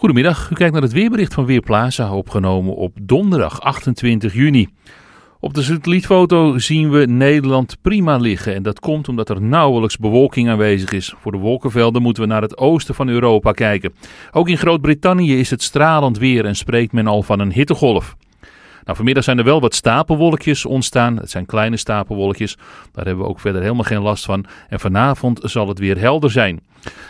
Goedemiddag, u kijkt naar het weerbericht van Weerplaza, opgenomen op donderdag 28 juni. Op de satellietfoto zien we Nederland prima liggen en dat komt omdat er nauwelijks bewolking aanwezig is. Voor de wolkenvelden moeten we naar het oosten van Europa kijken. Ook in Groot-Brittannië is het stralend weer en spreekt men al van een hittegolf. Nou, vanmiddag zijn er wel wat stapelwolkjes ontstaan. Het zijn kleine stapelwolkjes. Daar hebben we ook verder helemaal geen last van. En vanavond zal het weer helder zijn.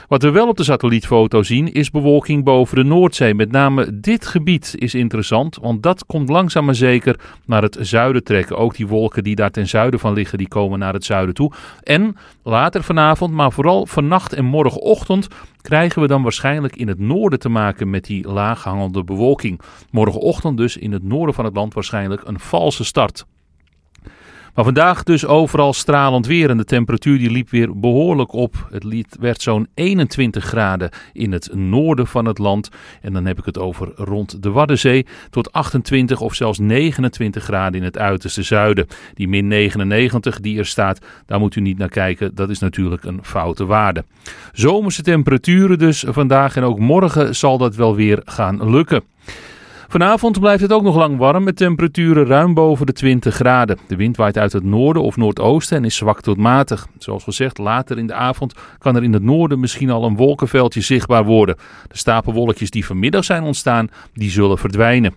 Wat we wel op de satellietfoto zien is bewolking boven de Noordzee. Met name dit gebied is interessant, want dat komt langzaam maar zeker naar het zuiden trekken. Ook die wolken die daar ten zuiden van liggen, die komen naar het zuiden toe. En later vanavond, maar vooral vannacht en morgenochtend, krijgen we dan waarschijnlijk in het noorden te maken met die laaghangende bewolking. Morgenochtend dus in het noorden van het land waarschijnlijk een valse start. Maar vandaag dus overal stralend weer en de temperatuur die liep weer behoorlijk op. Het werd zo'n 21 graden in het noorden van het land. En dan heb ik het over rond de Waddenzee tot 28 of zelfs 29 graden in het uiterste zuiden. Die min 99 die er staat, daar moet u niet naar kijken. Dat is natuurlijk een foute waarde. Zomerse temperaturen dus vandaag en ook morgen zal dat wel weer gaan lukken. Vanavond blijft het ook nog lang warm met temperaturen ruim boven de 20 graden. De wind waait uit het noorden of noordoosten en is zwak tot matig. Zoals gezegd, later in de avond kan er in het noorden misschien al een wolkenveldje zichtbaar worden. De stapelwolkjes die vanmiddag zijn ontstaan, die zullen verdwijnen.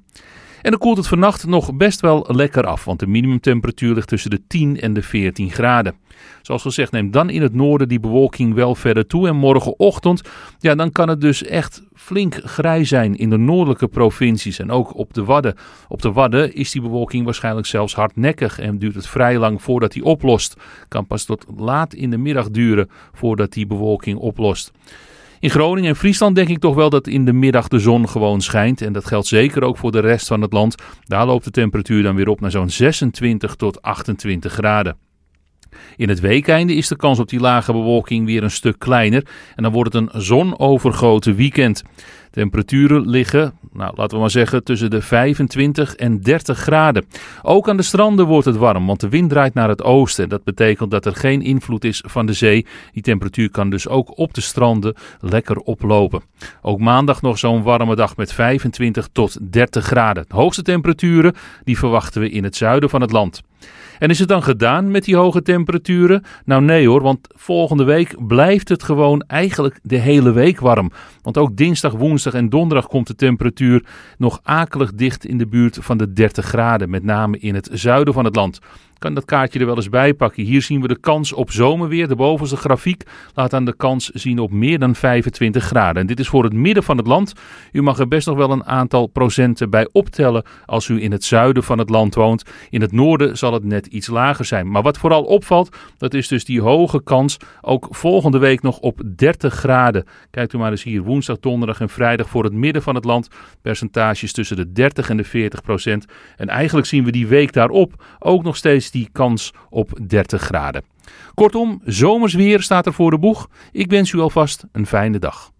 En dan koelt het vannacht nog best wel lekker af, want de minimumtemperatuur ligt tussen de 10 en de 14 graden. Zoals gezegd, neemt dan in het noorden die bewolking wel verder toe. En morgenochtend, ja, dan kan het dus echt flink grijs zijn in de noordelijke provincies en ook op de Wadden. Op de Wadden is die bewolking waarschijnlijk zelfs hardnekkig en duurt het vrij lang voordat die oplost. Kan pas tot laat in de middag duren voordat die bewolking oplost. In Groningen en Friesland denk ik toch wel dat in de middag de zon gewoon schijnt. En dat geldt zeker ook voor de rest van het land. Daar loopt de temperatuur dan weer op naar zo'n 26 tot 28 graden. In het weekeinde is de kans op die lage bewolking weer een stuk kleiner en dan wordt het een zonovergoten weekend. Temperaturen liggen, nou, laten we maar zeggen, tussen de 25 en 30 graden. Ook aan de stranden wordt het warm, want de wind draait naar het oosten. Dat betekent dat er geen invloed is van de zee. Die temperatuur kan dus ook op de stranden lekker oplopen. Ook maandag nog zo'n warme dag met 25 tot 30 graden. De hoogste temperaturen die verwachten we in het zuiden van het land. En is het dan gedaan met die hoge temperaturen? Nou nee hoor, want volgende week blijft het gewoon eigenlijk de hele week warm. Want ook dinsdag, woensdag woensdag en donderdag komt de temperatuur nog akelig dicht in de buurt van de 30 graden, met name in het zuiden van het land kan dat kaartje er wel eens bij pakken. Hier zien we de kans op zomerweer. De bovenste grafiek laat aan de kans zien op meer dan 25 graden. En dit is voor het midden van het land. U mag er best nog wel een aantal procenten bij optellen als u in het zuiden van het land woont. In het noorden zal het net iets lager zijn. Maar wat vooral opvalt, dat is dus die hoge kans ook volgende week nog op 30 graden. Kijkt u maar eens hier woensdag, donderdag en vrijdag voor het midden van het land. Percentages tussen de 30 en de 40 procent. En eigenlijk zien we die week daarop ook nog steeds die kans op 30 graden. Kortom, zomers weer staat er voor de boeg. Ik wens u alvast een fijne dag.